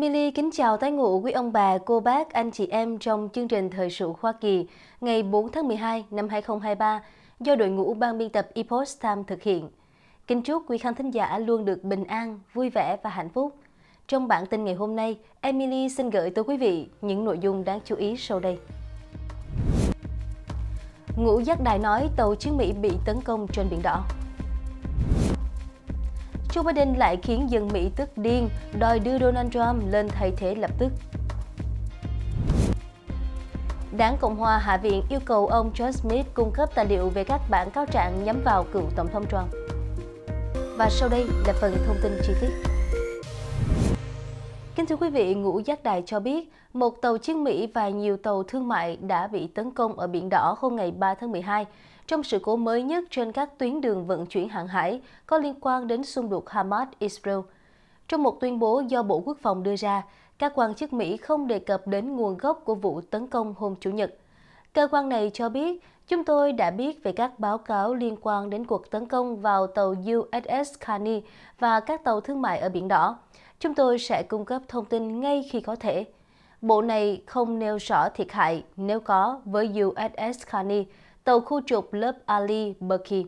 Emily kính chào tái ngụ quý ông bà, cô bác, anh chị em trong chương trình Thời sự Hoa Kỳ ngày 4 tháng 12 năm 2023 do đội ngũ ban biên tập Epoch Time thực hiện. Kính chúc quý khán thính giả luôn được bình an, vui vẻ và hạnh phúc. Trong bản tin ngày hôm nay, Emily xin gửi tới quý vị những nội dung đáng chú ý sau đây. Ngũ Giác Đài nói tàu chiến Mỹ bị tấn công trên Biển Đỏ. Joe Biden lại khiến dân Mỹ tức điên, đòi đưa Donald Trump lên thay thế lập tức. Đảng Cộng hòa Hạ viện yêu cầu ông George Smith cung cấp tài liệu về các bản cáo trạng nhắm vào cựu Tổng thống Trump. Và sau đây là phần thông tin chi tiết. Kính thưa quý vị, Ngũ Giác Đài cho biết, một tàu chiến Mỹ và nhiều tàu thương mại đã bị tấn công ở Biển Đỏ hôm ngày 3 tháng 12 trong sự cố mới nhất trên các tuyến đường vận chuyển hàng hải có liên quan đến xung đột Hamas-Israel. Trong một tuyên bố do Bộ Quốc phòng đưa ra, các quan chức Mỹ không đề cập đến nguồn gốc của vụ tấn công hôm Chủ nhật. Cơ quan này cho biết, chúng tôi đã biết về các báo cáo liên quan đến cuộc tấn công vào tàu USS Carney và các tàu thương mại ở Biển Đỏ. Chúng tôi sẽ cung cấp thông tin ngay khi có thể bộ này không nêu rõ thiệt hại nếu có với USS Khani, tàu khu trục lớp Ali Berkey.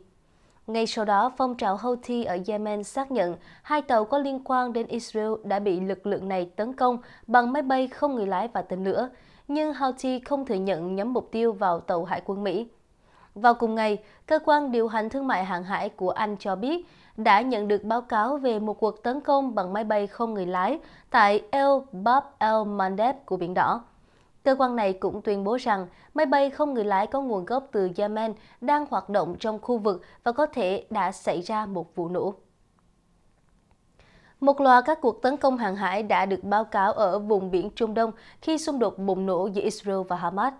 Ngay sau đó, phong trào Houthi ở Yemen xác nhận hai tàu có liên quan đến Israel đã bị lực lượng này tấn công bằng máy bay không người lái và tên lửa, nhưng Houthi không thừa nhận nhắm mục tiêu vào tàu hải quân Mỹ. Vào cùng ngày, cơ quan điều hành thương mại hàng hải của Anh cho biết đã nhận được báo cáo về một cuộc tấn công bằng máy bay không người lái tại El Bab El Mandeb của Biển Đỏ. Cơ quan này cũng tuyên bố rằng máy bay không người lái có nguồn gốc từ Yemen đang hoạt động trong khu vực và có thể đã xảy ra một vụ nổ. Một loạt các cuộc tấn công hàng hải đã được báo cáo ở vùng biển Trung Đông khi xung đột bùng nổ giữa Israel và Hamas.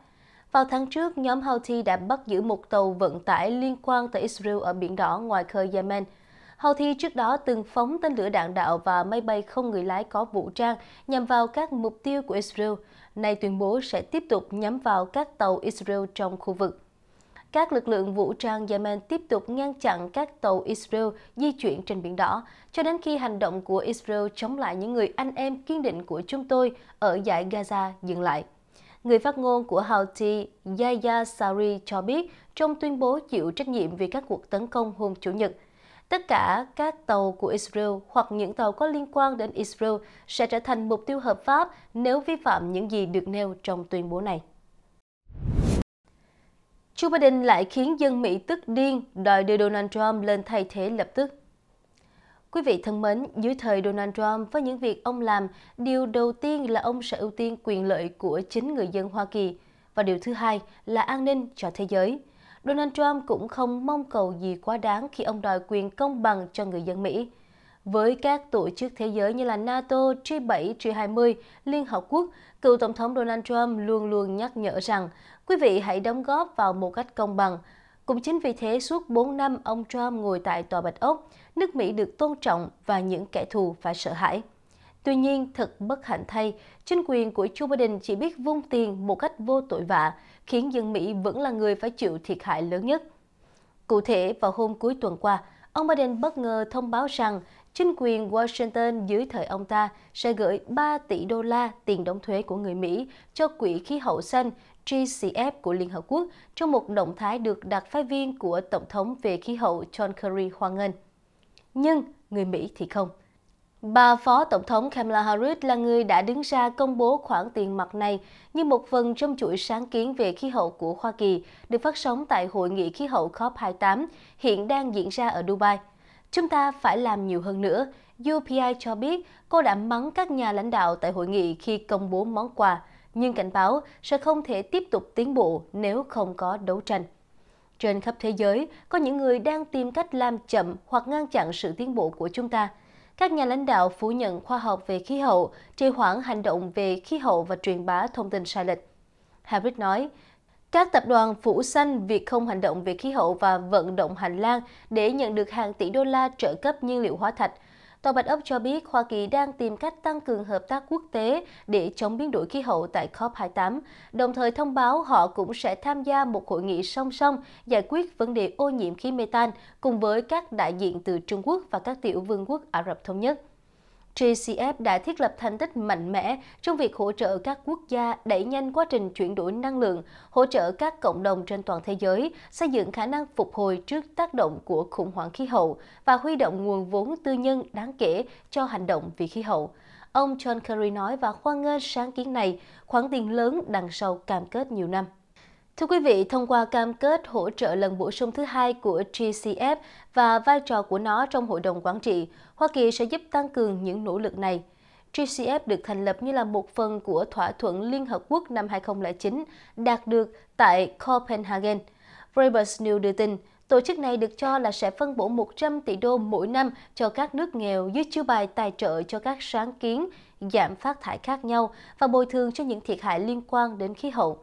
Vào tháng trước, nhóm Houthi đã bắt giữ một tàu vận tải liên quan tới Israel ở Biển Đỏ ngoài khơi Yemen – Houthi trước đó từng phóng tên lửa đạn đạo và máy bay không người lái có vũ trang nhằm vào các mục tiêu của Israel, nay tuyên bố sẽ tiếp tục nhắm vào các tàu Israel trong khu vực. Các lực lượng vũ trang Yemen tiếp tục ngăn chặn các tàu Israel di chuyển trên Biển Đỏ, cho đến khi hành động của Israel chống lại những người anh em kiên định của chúng tôi ở giải Gaza dừng lại. Người phát ngôn của Houthi Yahya Sari cho biết trong tuyên bố chịu trách nhiệm về các cuộc tấn công hôm Chủ nhật – Tất cả các tàu của Israel hoặc những tàu có liên quan đến Israel sẽ trở thành mục tiêu hợp pháp nếu vi phạm những gì được nêu trong tuyên bố này. Joe Biden lại khiến dân Mỹ tức điên, đòi đưa Donald Trump lên thay thế lập tức. Quý vị thân mến, dưới thời Donald Trump với những việc ông làm, điều đầu tiên là ông sẽ ưu tiên quyền lợi của chính người dân Hoa Kỳ và điều thứ hai là an ninh cho thế giới. Donald Trump cũng không mong cầu gì quá đáng khi ông đòi quyền công bằng cho người dân Mỹ. Với các tổ chức thế giới như là NATO, G7, G20, Liên Hợp Quốc, cựu Tổng thống Donald Trump luôn luôn nhắc nhở rằng quý vị hãy đóng góp vào một cách công bằng. Cũng chính vì thế, suốt 4 năm ông Trump ngồi tại Tòa Bạch Ốc, nước Mỹ được tôn trọng và những kẻ thù phải sợ hãi. Tuy nhiên, thật bất hạnh thay, chính quyền của Joe Biden chỉ biết vung tiền một cách vô tội vạ, khiến dân Mỹ vẫn là người phải chịu thiệt hại lớn nhất. Cụ thể, vào hôm cuối tuần qua, ông Biden bất ngờ thông báo rằng chính quyền Washington dưới thời ông ta sẽ gửi 3 tỷ đô la tiền đóng thuế của người Mỹ cho Quỹ Khí hậu Xanh GCF của Liên Hợp Quốc trong một động thái được đặc phái viên của Tổng thống về khí hậu John Kerry hoan nghênh. Nhưng người Mỹ thì không. Bà Phó Tổng thống Kamala Harris là người đã đứng ra công bố khoản tiền mặt này như một phần trong chuỗi sáng kiến về khí hậu của Hoa Kỳ, được phát sóng tại Hội nghị khí hậu COP28, hiện đang diễn ra ở Dubai. Chúng ta phải làm nhiều hơn nữa. UPI cho biết cô đã mắng các nhà lãnh đạo tại hội nghị khi công bố món quà, nhưng cảnh báo sẽ không thể tiếp tục tiến bộ nếu không có đấu tranh. Trên khắp thế giới, có những người đang tìm cách làm chậm hoặc ngăn chặn sự tiến bộ của chúng ta – các nhà lãnh đạo phủ nhận khoa học về khí hậu, trì hoãn hành động về khí hậu và truyền bá thông tin sai lệch. Harris nói, các tập đoàn phủ xanh việc không hành động về khí hậu và vận động hành lang để nhận được hàng tỷ đô la trợ cấp nhiên liệu hóa thạch Tòa Bạch Ốc cho biết Hoa Kỳ đang tìm cách tăng cường hợp tác quốc tế để chống biến đổi khí hậu tại COP28, đồng thời thông báo họ cũng sẽ tham gia một hội nghị song song giải quyết vấn đề ô nhiễm khí mê tan cùng với các đại diện từ Trung Quốc và các tiểu vương quốc Ả Rập Thống Nhất. GCF đã thiết lập thành tích mạnh mẽ trong việc hỗ trợ các quốc gia đẩy nhanh quá trình chuyển đổi năng lượng, hỗ trợ các cộng đồng trên toàn thế giới xây dựng khả năng phục hồi trước tác động của khủng hoảng khí hậu và huy động nguồn vốn tư nhân đáng kể cho hành động vì khí hậu. Ông John Kerry nói và hoan nghênh sáng kiến này, khoản tiền lớn đằng sau cam kết nhiều năm. Thưa quý vị, thông qua cam kết hỗ trợ lần bổ sung thứ hai của GCF và vai trò của nó trong Hội đồng Quản trị, Hoa Kỳ sẽ giúp tăng cường những nỗ lực này. GCF được thành lập như là một phần của thỏa thuận Liên Hợp Quốc năm 2009 đạt được tại Copenhagen. Reuters News đưa tin, tổ chức này được cho là sẽ phân bổ 100 tỷ đô mỗi năm cho các nước nghèo dưới chiêu bài tài trợ cho các sáng kiến, giảm phát thải khác nhau và bồi thường cho những thiệt hại liên quan đến khí hậu.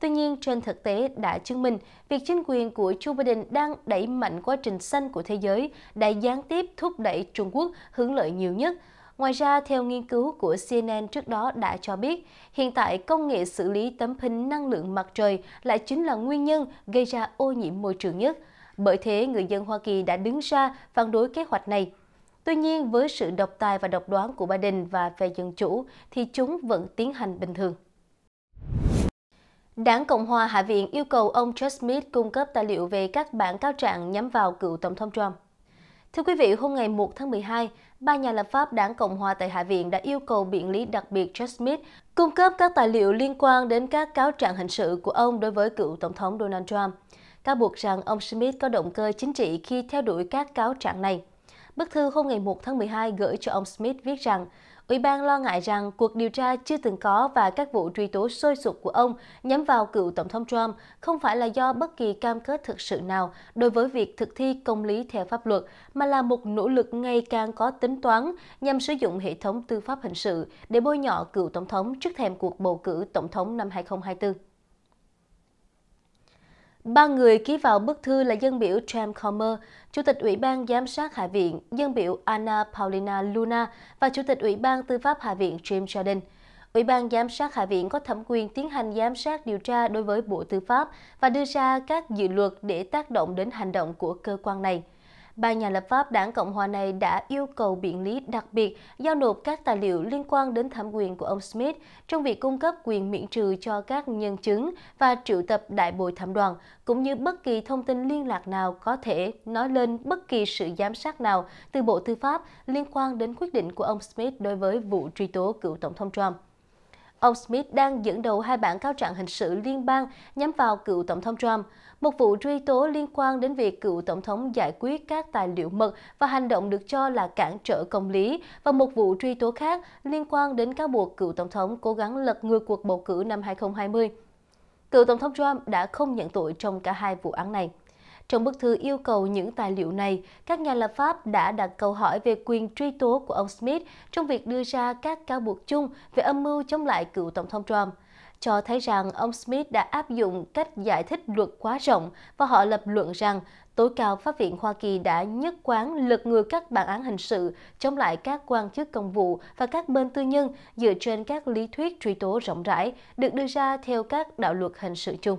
Tuy nhiên, trên thực tế đã chứng minh việc chính quyền của Joe Biden đang đẩy mạnh quá trình xanh của thế giới đã gián tiếp thúc đẩy Trung Quốc hưởng lợi nhiều nhất. Ngoài ra, theo nghiên cứu của CNN trước đó đã cho biết, hiện tại công nghệ xử lý tấm hình năng lượng mặt trời lại chính là nguyên nhân gây ra ô nhiễm môi trường nhất. Bởi thế, người dân Hoa Kỳ đã đứng ra phản đối kế hoạch này. Tuy nhiên, với sự độc tài và độc đoán của Biden và phe Dân Chủ, thì chúng vẫn tiến hành bình thường. Đảng Cộng hòa Hạ viện yêu cầu ông Chuck Smith cung cấp tài liệu về các bản cáo trạng nhắm vào cựu Tổng thống Trump. Thưa quý vị, hôm ngày 1 tháng 12, ba nhà lập pháp đảng Cộng hòa tại Hạ viện đã yêu cầu biện lý đặc biệt Chuck Smith cung cấp các tài liệu liên quan đến các cáo trạng hình sự của ông đối với cựu Tổng thống Donald Trump. Cáo buộc rằng ông Smith có động cơ chính trị khi theo đuổi các cáo trạng này. Bức thư hôm ngày 1 tháng 12 gửi cho ông Smith viết rằng Ủy ban lo ngại rằng cuộc điều tra chưa từng có và các vụ truy tố sôi sục của ông nhắm vào cựu Tổng thống Trump không phải là do bất kỳ cam kết thực sự nào đối với việc thực thi công lý theo pháp luật, mà là một nỗ lực ngày càng có tính toán nhằm sử dụng hệ thống tư pháp hình sự để bôi nhọ cựu Tổng thống trước thềm cuộc bầu cử Tổng thống năm 2024. Ba người ký vào bức thư là dân biểu Tram Comer, Chủ tịch Ủy ban Giám sát Hạ viện, dân biểu Anna Paulina Luna và Chủ tịch Ủy ban Tư pháp Hạ viện James Jordan. Ủy ban Giám sát Hạ viện có thẩm quyền tiến hành giám sát điều tra đối với Bộ Tư pháp và đưa ra các dự luật để tác động đến hành động của cơ quan này ba nhà lập pháp đảng Cộng hòa này đã yêu cầu biện lý đặc biệt giao nộp các tài liệu liên quan đến thẩm quyền của ông Smith trong việc cung cấp quyền miễn trừ cho các nhân chứng và triệu tập đại bồi thẩm đoàn, cũng như bất kỳ thông tin liên lạc nào có thể nói lên bất kỳ sự giám sát nào từ Bộ Tư pháp liên quan đến quyết định của ông Smith đối với vụ truy tố cựu Tổng thống Trump. Ông Smith đang dẫn đầu hai bản cáo trạng hình sự liên bang nhắm vào cựu Tổng thống Trump, một vụ truy tố liên quan đến việc cựu Tổng thống giải quyết các tài liệu mật và hành động được cho là cản trở công lý, và một vụ truy tố khác liên quan đến cáo buộc cựu Tổng thống cố gắng lật ngược cuộc bầu cử năm 2020. Cựu Tổng thống Trump đã không nhận tội trong cả hai vụ án này. Trong bức thư yêu cầu những tài liệu này, các nhà lập pháp đã đặt câu hỏi về quyền truy tố của ông Smith trong việc đưa ra các cáo buộc chung về âm mưu chống lại cựu Tổng thống Trump cho thấy rằng ông Smith đã áp dụng cách giải thích luật quá rộng và họ lập luận rằng tối cao pháp viện Hoa Kỳ đã nhất quán lật ngược các bản án hình sự chống lại các quan chức công vụ và các bên tư nhân dựa trên các lý thuyết truy tố rộng rãi được đưa ra theo các đạo luật hình sự chung.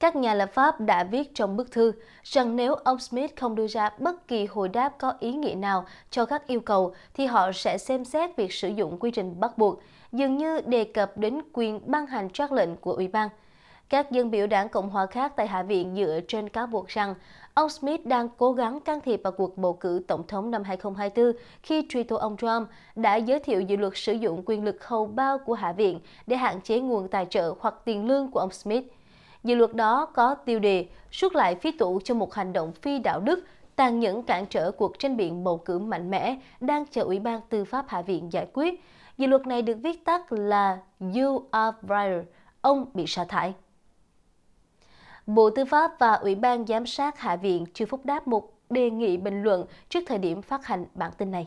Các nhà lập pháp đã viết trong bức thư rằng nếu ông Smith không đưa ra bất kỳ hồi đáp có ý nghĩa nào cho các yêu cầu thì họ sẽ xem xét việc sử dụng quy trình bắt buộc, dường như đề cập đến quyền ban hành các lệnh của ủy ban. Các dân biểu đảng Cộng hòa khác tại Hạ viện dựa trên cáo buộc rằng ông Smith đang cố gắng can thiệp vào cuộc bầu cử tổng thống năm 2024 khi truy tố ông Trump đã giới thiệu dự luật sử dụng quyền lực hầu bao của Hạ viện để hạn chế nguồn tài trợ hoặc tiền lương của ông Smith. Dự luật đó có tiêu đề rút lại phí tủ cho một hành động phi đạo đức tàn nhẫn cản trở cuộc tranh biện bầu cử mạnh mẽ đang chờ Ủy ban Tư pháp Hạ viện giải quyết. Dự luật này được viết tắt là You are fired, ông bị sa thải. Bộ Tư pháp và Ủy ban Giám sát Hạ viện chưa phúc đáp một đề nghị bình luận trước thời điểm phát hành bản tin này.